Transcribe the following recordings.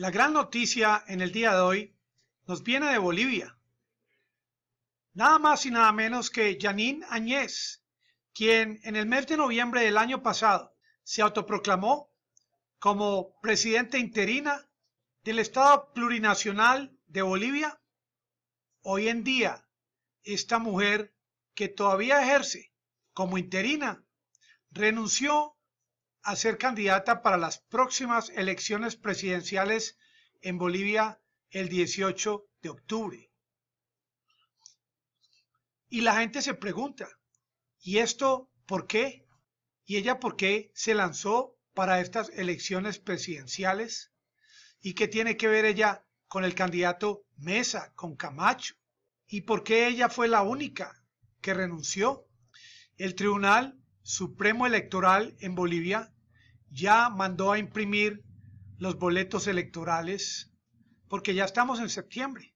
La gran noticia en el día de hoy nos viene de Bolivia. Nada más y nada menos que Janine Añez, quien en el mes de noviembre del año pasado se autoproclamó como presidente interina del Estado plurinacional de Bolivia. Hoy en día, esta mujer que todavía ejerce como interina renunció a ser candidata para las próximas elecciones presidenciales en Bolivia el 18 de octubre. Y la gente se pregunta, ¿y esto por qué? ¿Y ella por qué se lanzó para estas elecciones presidenciales? ¿Y qué tiene que ver ella con el candidato Mesa, con Camacho? ¿Y por qué ella fue la única que renunció? El tribunal Supremo Electoral en Bolivia ya mandó a imprimir los boletos electorales porque ya estamos en septiembre.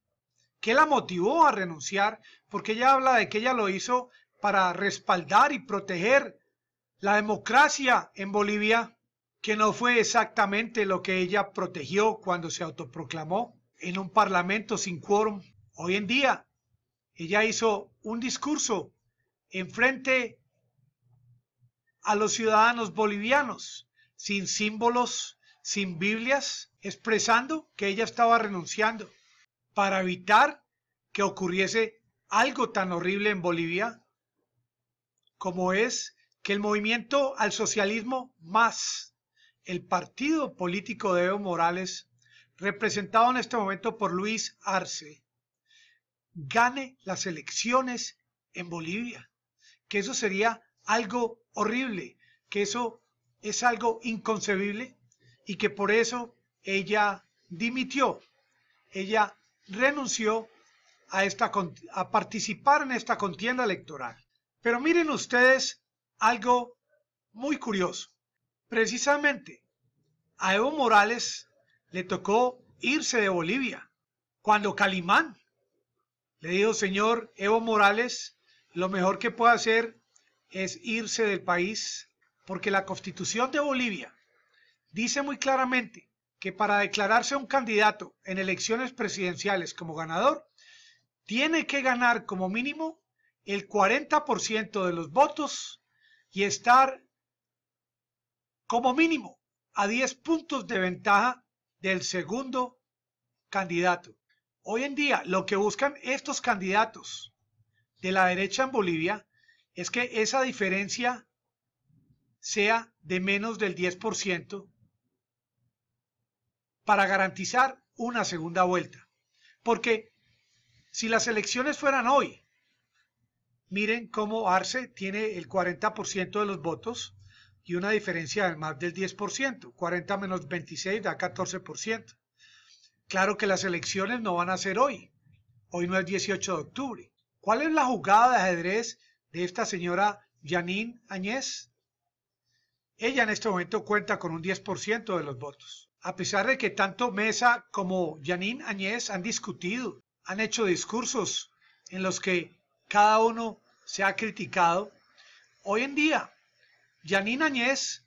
¿Qué la motivó a renunciar? Porque ella habla de que ella lo hizo para respaldar y proteger la democracia en Bolivia, que no fue exactamente lo que ella protegió cuando se autoproclamó en un parlamento sin quórum. Hoy en día, ella hizo un discurso en frente a los ciudadanos bolivianos, sin símbolos, sin Biblias, expresando que ella estaba renunciando para evitar que ocurriese algo tan horrible en Bolivia como es que el movimiento al socialismo más el partido político de Evo Morales, representado en este momento por Luis Arce, gane las elecciones en Bolivia, que eso sería algo horrible, que eso es algo inconcebible y que por eso ella dimitió, ella renunció a, esta, a participar en esta contienda electoral. Pero miren ustedes algo muy curioso. Precisamente a Evo Morales le tocó irse de Bolivia cuando Calimán le dijo, señor Evo Morales, lo mejor que puede hacer es irse del país porque la constitución de Bolivia dice muy claramente que para declararse un candidato en elecciones presidenciales como ganador, tiene que ganar como mínimo el 40% de los votos y estar como mínimo a 10 puntos de ventaja del segundo candidato. Hoy en día lo que buscan estos candidatos de la derecha en Bolivia es que esa diferencia sea de menos del 10% para garantizar una segunda vuelta. Porque si las elecciones fueran hoy, miren cómo Arce tiene el 40% de los votos y una diferencia de más del 10%. 40 menos 26 da 14%. Claro que las elecciones no van a ser hoy. Hoy no es 18 de octubre. ¿Cuál es la jugada de ajedrez de esta señora Janine Añez. Ella en este momento cuenta con un 10% de los votos. A pesar de que tanto Mesa como Janine Añez han discutido, han hecho discursos en los que cada uno se ha criticado, hoy en día Janine Añez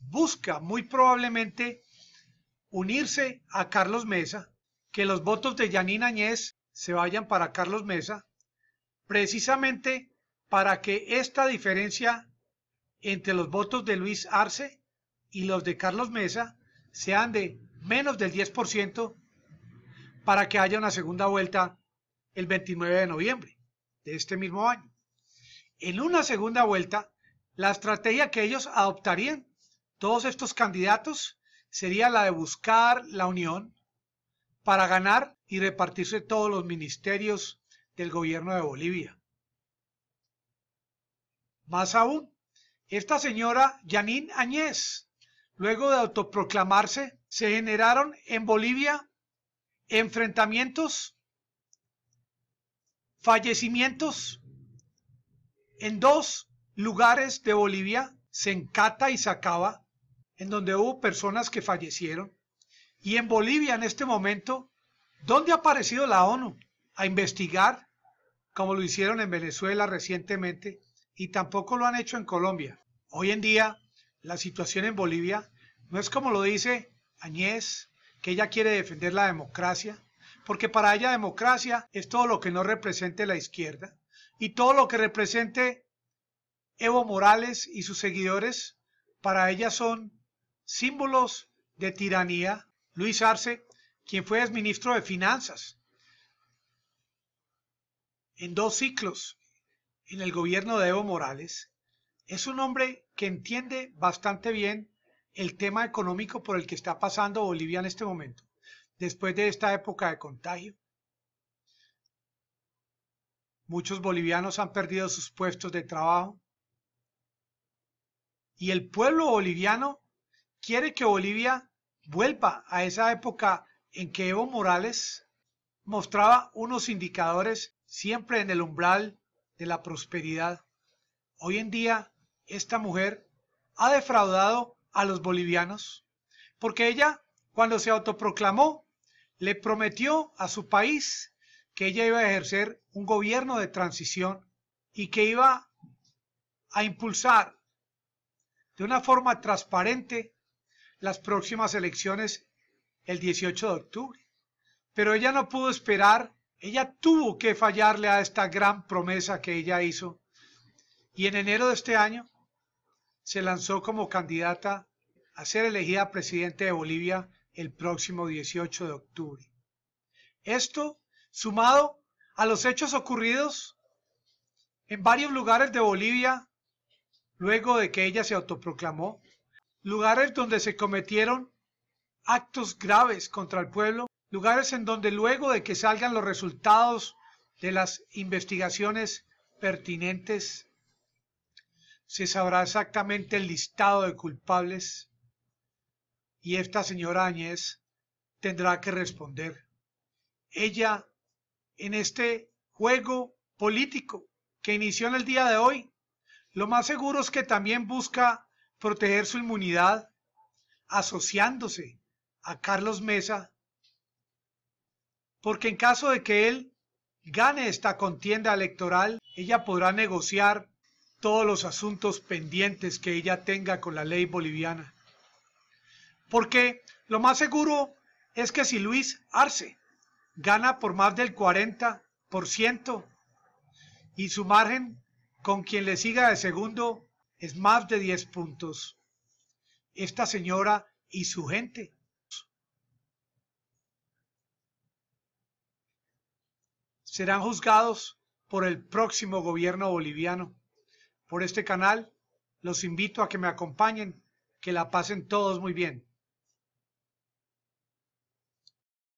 busca muy probablemente unirse a Carlos Mesa, que los votos de Janine Añez se vayan para Carlos Mesa, precisamente para que esta diferencia entre los votos de Luis Arce y los de Carlos Mesa sean de menos del 10% para que haya una segunda vuelta el 29 de noviembre de este mismo año. En una segunda vuelta, la estrategia que ellos adoptarían, todos estos candidatos, sería la de buscar la unión para ganar y repartirse todos los ministerios del gobierno de Bolivia. Más aún, esta señora Janine Añez, luego de autoproclamarse, se generaron en Bolivia enfrentamientos, fallecimientos en dos lugares de Bolivia, Sencata y Sacaba, en donde hubo personas que fallecieron. Y en Bolivia en este momento, ¿dónde ha aparecido la ONU? A investigar, como lo hicieron en Venezuela recientemente, y tampoco lo han hecho en Colombia. Hoy en día, la situación en Bolivia no es como lo dice Añez, que ella quiere defender la democracia, porque para ella democracia es todo lo que no represente la izquierda y todo lo que represente Evo Morales y sus seguidores, para ella son símbolos de tiranía. Luis Arce, quien fue ministro de Finanzas, en dos ciclos en el gobierno de Evo Morales, es un hombre que entiende bastante bien el tema económico por el que está pasando Bolivia en este momento, después de esta época de contagio. Muchos bolivianos han perdido sus puestos de trabajo. Y el pueblo boliviano quiere que Bolivia vuelva a esa época en que Evo Morales mostraba unos indicadores siempre en el umbral la prosperidad. Hoy en día, esta mujer ha defraudado a los bolivianos, porque ella, cuando se autoproclamó, le prometió a su país que ella iba a ejercer un gobierno de transición y que iba a impulsar de una forma transparente las próximas elecciones el 18 de octubre. Pero ella no pudo esperar ella tuvo que fallarle a esta gran promesa que ella hizo y en enero de este año se lanzó como candidata a ser elegida presidente de Bolivia el próximo 18 de octubre. Esto, sumado a los hechos ocurridos en varios lugares de Bolivia luego de que ella se autoproclamó, lugares donde se cometieron actos graves contra el pueblo, lugares en donde luego de que salgan los resultados de las investigaciones pertinentes, se sabrá exactamente el listado de culpables y esta señora Áñez tendrá que responder. Ella, en este juego político que inició en el día de hoy, lo más seguro es que también busca proteger su inmunidad asociándose a Carlos Mesa porque en caso de que él gane esta contienda electoral, ella podrá negociar todos los asuntos pendientes que ella tenga con la ley boliviana. Porque lo más seguro es que si Luis Arce gana por más del 40% y su margen con quien le siga de segundo es más de 10 puntos, esta señora y su gente serán juzgados por el próximo gobierno boliviano. Por este canal los invito a que me acompañen, que la pasen todos muy bien.